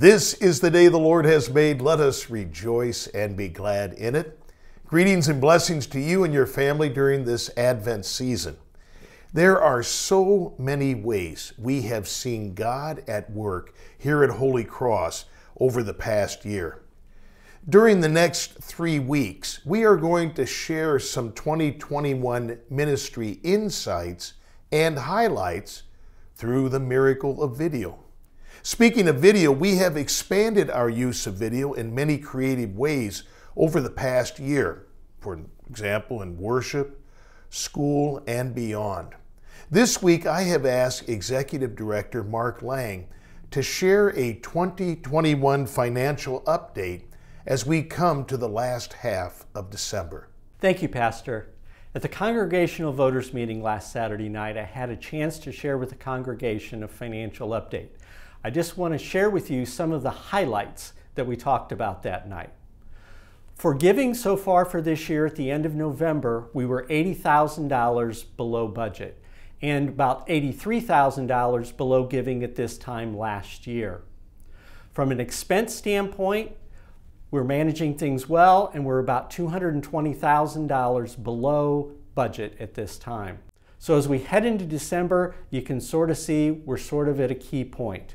This is the day the Lord has made. Let us rejoice and be glad in it. Greetings and blessings to you and your family during this Advent season. There are so many ways we have seen God at work here at Holy Cross over the past year. During the next three weeks, we are going to share some 2021 ministry insights and highlights through the miracle of video. Speaking of video, we have expanded our use of video in many creative ways over the past year, for example, in worship, school, and beyond. This week, I have asked Executive Director Mark Lang to share a 2021 financial update as we come to the last half of December. Thank you, Pastor. At the Congregational Voters Meeting last Saturday night, I had a chance to share with the congregation a financial update. I just want to share with you some of the highlights that we talked about that night. For giving so far for this year, at the end of November, we were $80,000 below budget and about $83,000 below giving at this time last year. From an expense standpoint, we're managing things well and we're about $220,000 below budget at this time. So as we head into December, you can sort of see we're sort of at a key point.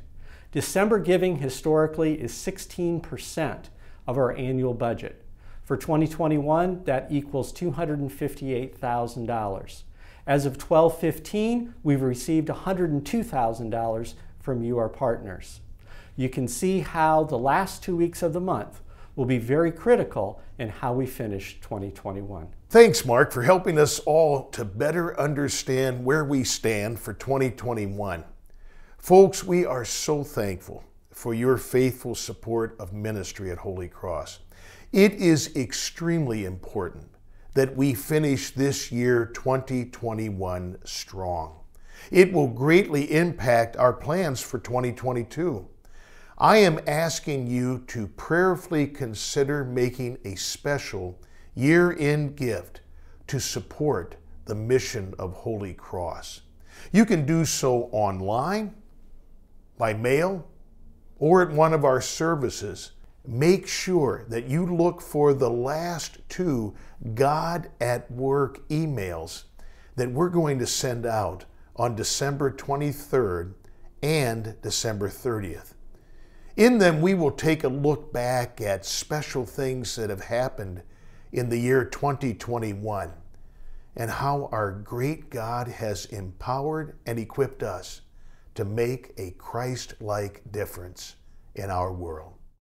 December giving historically is 16% of our annual budget. For 2021, that equals $258,000. As of 1215, we've received $102,000 from you, our partners. You can see how the last two weeks of the month will be very critical in how we finish 2021. Thanks, Mark, for helping us all to better understand where we stand for 2021. Folks, we are so thankful for your faithful support of ministry at Holy Cross. It is extremely important that we finish this year 2021 strong. It will greatly impact our plans for 2022. I am asking you to prayerfully consider making a special year end gift to support the mission of Holy Cross. You can do so online by mail or at one of our services, make sure that you look for the last two God at Work emails that we're going to send out on December 23rd and December 30th. In them, we will take a look back at special things that have happened in the year 2021 and how our great God has empowered and equipped us to make a Christ like difference in our world.